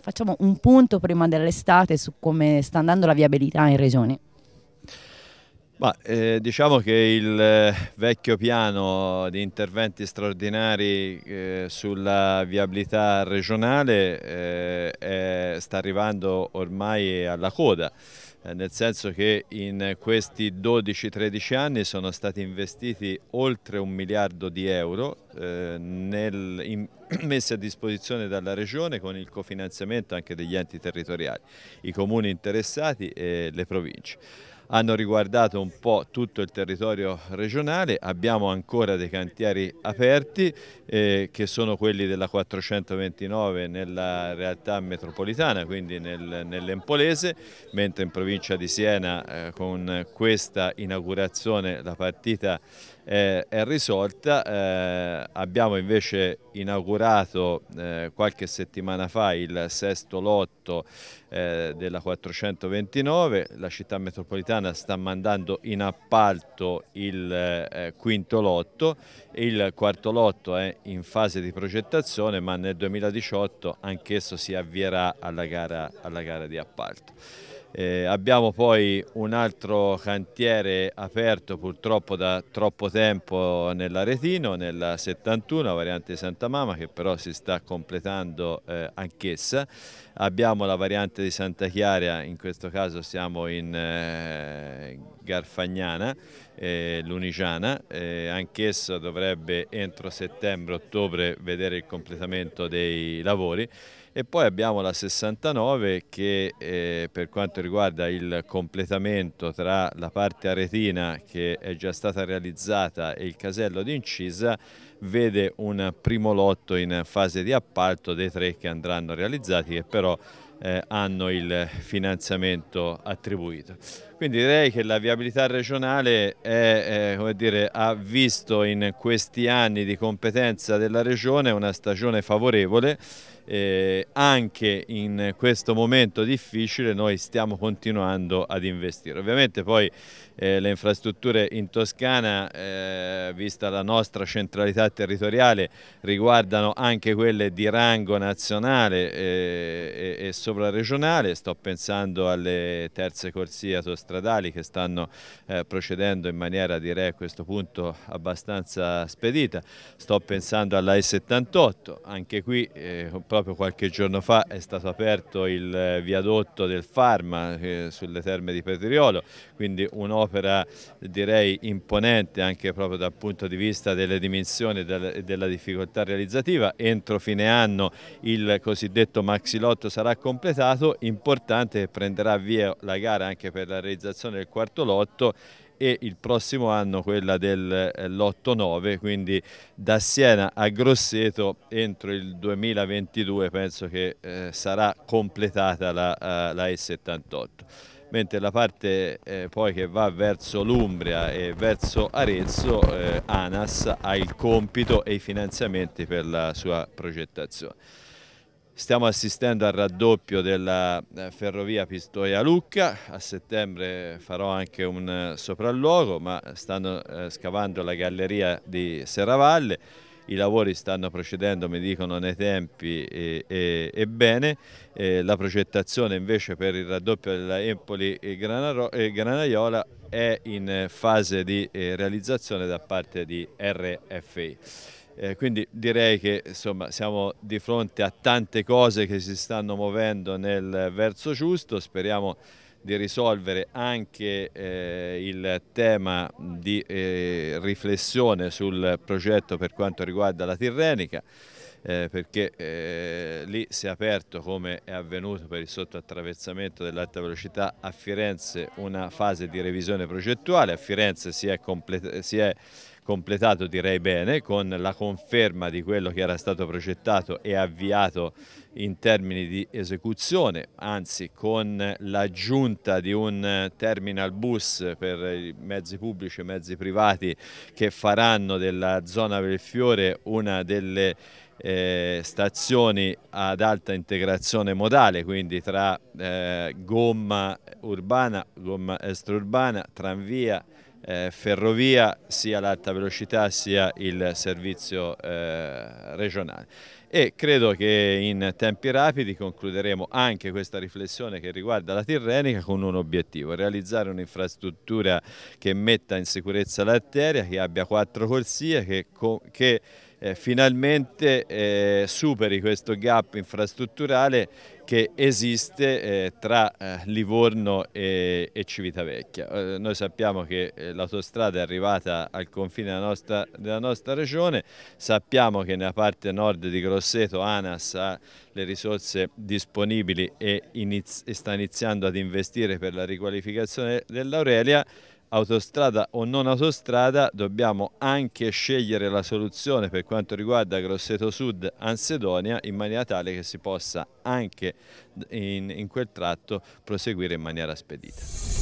Facciamo un punto prima dell'estate su come sta andando la viabilità in regione. Ma, eh, diciamo che il eh, vecchio piano di interventi straordinari eh, sulla viabilità regionale eh, è, sta arrivando ormai alla coda, eh, nel senso che in questi 12-13 anni sono stati investiti oltre un miliardo di euro eh, nel, in, messi a disposizione dalla Regione con il cofinanziamento anche degli enti territoriali, i comuni interessati e le province hanno riguardato un po' tutto il territorio regionale, abbiamo ancora dei cantieri aperti eh, che sono quelli della 429 nella realtà metropolitana, quindi nel, nell'Empolese, mentre in provincia di Siena eh, con questa inaugurazione la partita eh, è risolta, eh, abbiamo invece inaugurato eh, qualche settimana fa il sesto lotto eh, della 429, la città metropolitana Toscana sta mandando in appalto il eh, quinto lotto, il quarto lotto è in fase di progettazione ma nel 2018 anch'esso si avvierà alla gara, alla gara di appalto. Eh, abbiamo poi un altro cantiere aperto purtroppo da troppo tempo nell'Aretino, nella 71, variante Santa Mama, che però si sta completando eh, anch'essa. Abbiamo la variante di Santa Chiara, in questo caso siamo in eh, Garfagnana, eh, Luniciana, eh, anch'essa dovrebbe entro settembre-ottobre vedere il completamento dei lavori e poi abbiamo la 69 che eh, per quanto riguarda il completamento tra la parte aretina che è già stata realizzata e il casello di incisa vede un primo lotto in fase di appalto dei tre che andranno realizzati che però eh, hanno il finanziamento attribuito. Quindi direi che la viabilità regionale è, eh, dire, ha visto in questi anni di competenza della regione una stagione favorevole eh, anche in questo momento difficile noi stiamo continuando ad investire. Ovviamente poi eh, le infrastrutture in Toscana, eh, vista la nostra centralità territoriale, riguardano anche quelle di rango nazionale eh, e, e sovraregionale, sto pensando alle terze corsie autostradali che stanno eh, procedendo in maniera direi a questo punto abbastanza spedita, sto pensando alla E78, anche qui proprio eh, proprio qualche giorno fa è stato aperto il eh, viadotto del Farma eh, sulle terme di Petriolo, quindi un'opera direi imponente anche proprio dal punto di vista delle dimensioni e della difficoltà realizzativa. Entro fine anno il cosiddetto maxilotto sarà completato, importante che prenderà via la gara anche per la realizzazione del quarto lotto e il prossimo anno quella dell'8-9, eh, quindi da Siena a Grosseto entro il 2022 penso che eh, sarà completata la, eh, la E78 mentre la parte eh, poi che va verso l'Umbria e verso Arezzo, eh, ANAS ha il compito e i finanziamenti per la sua progettazione. Stiamo assistendo al raddoppio della eh, ferrovia Pistoia-Lucca, a settembre farò anche un eh, sopralluogo ma stanno eh, scavando la galleria di Serravalle, i lavori stanno procedendo, mi dicono, nei tempi e, e, e bene, e la progettazione invece per il raddoppio della Empoli e Granaiola è in fase di realizzazione da parte di RFI. Eh, quindi direi che insomma, siamo di fronte a tante cose che si stanno muovendo nel verso giusto, speriamo di risolvere anche eh, il tema di eh, riflessione sul progetto per quanto riguarda la Tirrenica. Eh, perché eh, lì si è aperto, come è avvenuto per il sottoattraversamento dell'alta velocità a Firenze, una fase di revisione progettuale. A Firenze si è, si completato direi bene con la conferma di quello che era stato progettato e avviato in termini di esecuzione, anzi con l'aggiunta di un terminal bus per i mezzi pubblici e mezzi privati che faranno della zona Belfiore una delle eh, stazioni ad alta integrazione modale, quindi tra eh, gomma urbana, gomma extraurbana, tranvia, eh, ferrovia, sia l'alta velocità sia il servizio eh, regionale. E credo che in tempi rapidi concluderemo anche questa riflessione che riguarda la Tirrenica con un obiettivo, realizzare un'infrastruttura che metta in sicurezza l'arteria, che abbia quattro corsie, che, che eh, finalmente eh, superi questo gap infrastrutturale che esiste eh, tra eh, Livorno e, e Civitavecchia. Eh, noi sappiamo che eh, l'autostrada è arrivata al confine della nostra, della nostra, regione, sappiamo che nella parte nord di Grosseto ANAS ha le risorse disponibili e, iniz e sta iniziando ad investire per la riqualificazione dell'Aurelia, autostrada o non autostrada dobbiamo anche scegliere la soluzione per quanto riguarda Grosseto Sud Ansedonia in maniera tale che si possa anche in, in quel tratto proseguire in maniera spedita.